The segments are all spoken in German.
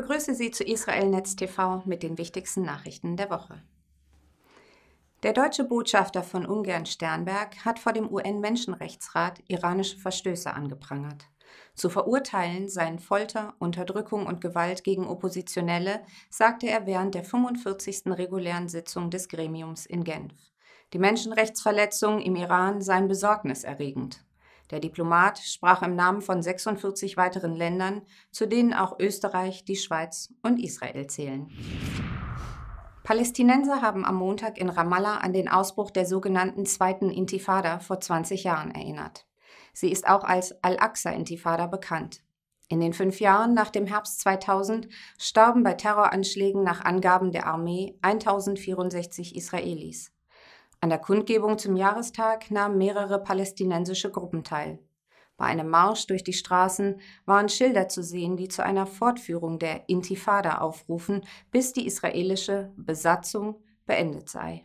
begrüße Sie zu Israel Netz TV mit den wichtigsten Nachrichten der Woche. Der deutsche Botschafter von Ungern Sternberg hat vor dem UN-Menschenrechtsrat iranische Verstöße angeprangert. Zu verurteilen seien Folter, Unterdrückung und Gewalt gegen Oppositionelle, sagte er während der 45. regulären Sitzung des Gremiums in Genf. Die Menschenrechtsverletzungen im Iran seien besorgniserregend. Der Diplomat sprach im Namen von 46 weiteren Ländern, zu denen auch Österreich, die Schweiz und Israel zählen. Palästinenser haben am Montag in Ramallah an den Ausbruch der sogenannten Zweiten Intifada vor 20 Jahren erinnert. Sie ist auch als Al-Aqsa-Intifada bekannt. In den fünf Jahren nach dem Herbst 2000 starben bei Terroranschlägen nach Angaben der Armee 1064 Israelis. An der Kundgebung zum Jahrestag nahmen mehrere palästinensische Gruppen teil. Bei einem Marsch durch die Straßen waren Schilder zu sehen, die zu einer Fortführung der Intifada aufrufen, bis die israelische Besatzung beendet sei.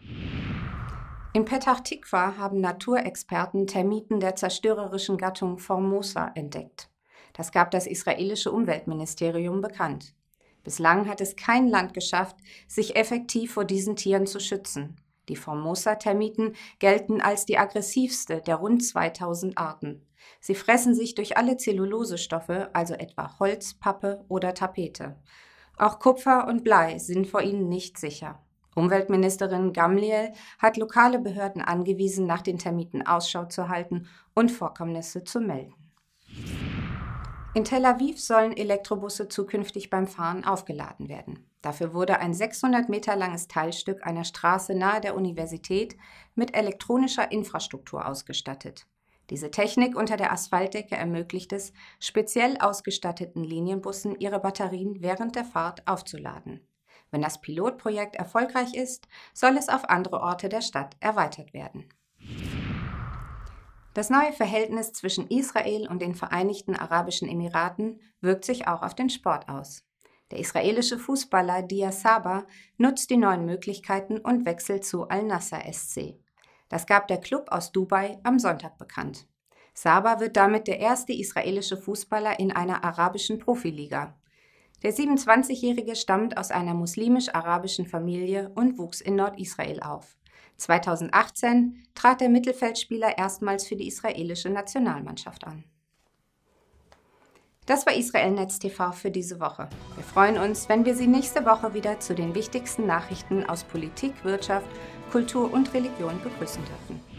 In Petach Tikva haben Naturexperten Termiten der zerstörerischen Gattung Formosa entdeckt. Das gab das israelische Umweltministerium bekannt. Bislang hat es kein Land geschafft, sich effektiv vor diesen Tieren zu schützen. Die Formosa-Termiten gelten als die aggressivste der rund 2000 Arten. Sie fressen sich durch alle Zellulosestoffe, also etwa Holz, Pappe oder Tapete. Auch Kupfer und Blei sind vor ihnen nicht sicher. Umweltministerin Gamliel hat lokale Behörden angewiesen, nach den Termiten Ausschau zu halten und Vorkommnisse zu melden. In Tel Aviv sollen Elektrobusse zukünftig beim Fahren aufgeladen werden. Dafür wurde ein 600 Meter langes Teilstück einer Straße nahe der Universität mit elektronischer Infrastruktur ausgestattet. Diese Technik unter der Asphaltdecke ermöglicht es, speziell ausgestatteten Linienbussen ihre Batterien während der Fahrt aufzuladen. Wenn das Pilotprojekt erfolgreich ist, soll es auf andere Orte der Stadt erweitert werden. Das neue Verhältnis zwischen Israel und den Vereinigten Arabischen Emiraten wirkt sich auch auf den Sport aus. Der israelische Fußballer Dia Saba nutzt die neuen Möglichkeiten und wechselt zu Al-Nasser SC. Das gab der Club aus Dubai am Sonntag bekannt. Saba wird damit der erste israelische Fußballer in einer arabischen Profiliga. Der 27-Jährige stammt aus einer muslimisch-arabischen Familie und wuchs in Nordisrael auf. 2018 trat der Mittelfeldspieler erstmals für die israelische Nationalmannschaft an. Das war Israel Netz TV für diese Woche. Wir freuen uns, wenn wir Sie nächste Woche wieder zu den wichtigsten Nachrichten aus Politik, Wirtschaft, Kultur und Religion begrüßen dürfen.